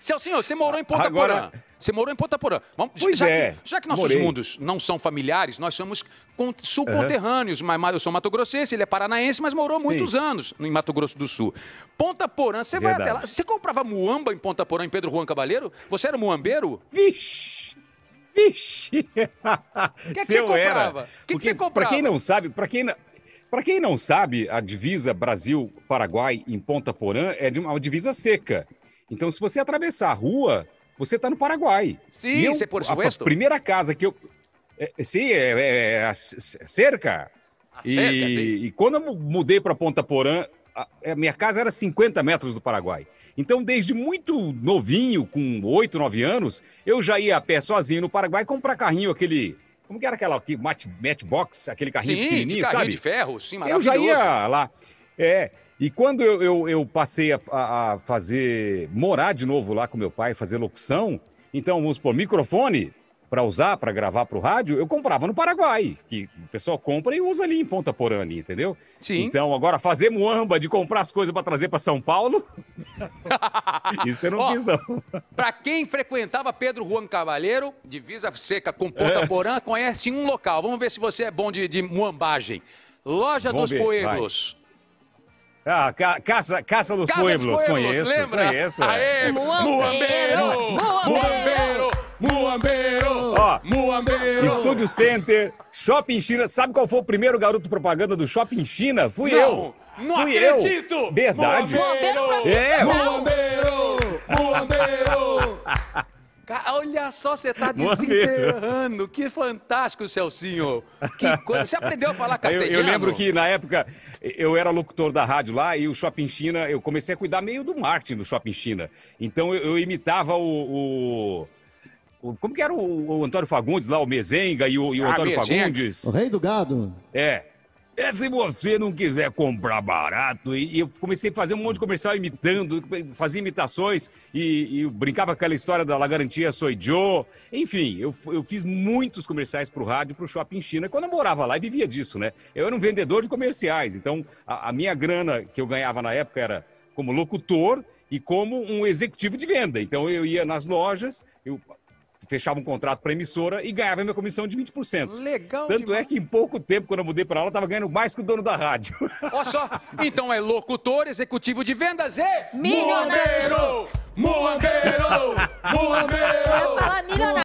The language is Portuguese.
senhor, você morou em Ponta Agora... Porã. Você morou em Ponta Porã. Vamos, pois já, é, que, já que nossos morei. mundos não são familiares, nós somos subconterrâneos. Uhum. eu sou mato-grossense, ele é paranaense, mas morou Sim. muitos anos em Mato Grosso do Sul. Ponta Porã, você Verdade. vai até lá. Você comprava muamba em Ponta Porã, em Pedro Juan Cavaleiro? Você era muambeiro? Vixe! Vixe! O que, é que você comprava? O que, que você comprava? Para quem não sabe, para quem não... Para quem não sabe, a divisa Brasil-Paraguai em Ponta Porã é uma divisa seca. Então, se você atravessar a rua, você está no Paraguai. Sim, eu, é por supuesto. A, a primeira casa que eu. É, é sim, é, é, é cerca. A cerca e, sim. e quando eu mudei para Ponta Porã, a minha casa era 50 metros do Paraguai. Então, desde muito novinho, com 8, 9 anos, eu já ia a pé sozinho no Paraguai comprar carrinho, aquele. Como que era aquela matchbox, aquele carrinho sim, pequenininho, de carrinho sabe? de ferro, sim, Eu já ia lá. É, e quando eu, eu, eu passei a, a, fazer, morar de novo lá com meu pai, fazer locução, então vamos por microfone para usar, para gravar para o rádio, eu comprava no Paraguai, que o pessoal compra e usa ali em Ponta Porã entendeu? Sim. Então agora fazer muamba de comprar as coisas para trazer para São Paulo, isso eu não fiz, não. Para quem frequentava Pedro Juan Cavaleiro, divisa seca com Ponta é. Porã, conhece um local. Vamos ver se você é bom de, de muambagem. Loja Vamos dos ver, Vai. Ah, ca caça dos Pueblos, conheço, lembra? conheço. É. Aê, Muambeiro! Muambeiro! Muambeiro! Ó, Muambeiro! Estúdio Center, Shopping China. Sabe qual foi o primeiro garoto propaganda do Shopping China? Fui não, eu! Não Fui acredito! Eu. Verdade! Muambeiro! É, Muambeiro! Muambeiro! Olha só, você está desenterrando. Que fantástico, Celcinho. Que coisa. Você aprendeu a falar castelhano? Eu, eu, lembro que na época eu era locutor da rádio lá e o Shopping China, eu comecei a cuidar meio do marketing do Shopping China. Então eu, eu imitava o, o como que era o, o, Antônio Fagundes lá, o Mezenga e o, e o ah, Antônio Mezenga. Fagundes? O rei do gado. É. É, se você não quiser comprar barato, e, eu comecei a fazer um monte de comercial imitando, fazia imitações e, e brincava com aquela história da La Garantia Soy Joe. Enfim, eu, eu fiz muitos comerciais para o rádio, para o Shopping China. Quando eu morava lá e vivia disso, né? Eu era um vendedor de comerciais, então a, a minha grana que eu ganhava na época era como locutor e como um executivo de venda. Então eu ia nas lojas, eu fechava um contrato para emissora e ganhava minha comissão de 20%. Legal. Tanto é demais. é que em pouco tempo, quando eu mudei para lá, eu estava ganhando mais que o dono da rádio. Olha só, então é locutor, executivo de vendas e... Milionário! Moambeiro! Moambeiro! Moambeiro!